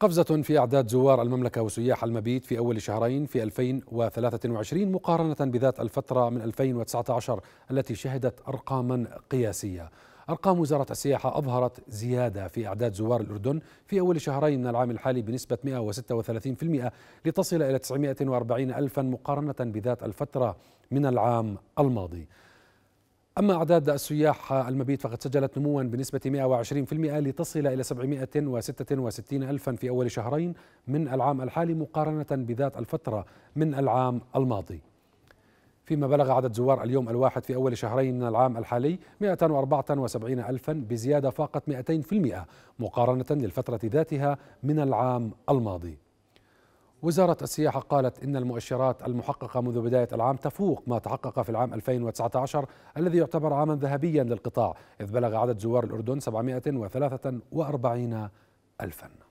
قفزة في أعداد زوار المملكة وسياح المبيت في أول شهرين في 2023 مقارنة بذات الفترة من 2019 التي شهدت أرقاما قياسية أرقام وزارة السياحة أظهرت زيادة في أعداد زوار الأردن في أول شهرين من العام الحالي بنسبة 136% لتصل إلى 940 ألفا مقارنة بذات الفترة من العام الماضي أما أعداد السياح المبيت فقد سجلت نموا بنسبة 120% لتصل إلى 766 ألفا في أول شهرين من العام الحالي مقارنة بذات الفترة من العام الماضي فيما بلغ عدد زوار اليوم الواحد في أول شهرين من العام الحالي 174 ألفا بزيادة فاقت 200% مقارنة للفترة ذاتها من العام الماضي وزارة السياحة قالت إن المؤشرات المحققة منذ بداية العام تفوق ما تحقق في العام 2019 الذي يعتبر عاما ذهبيا للقطاع إذ بلغ عدد زوار الأردن 743 ألفاً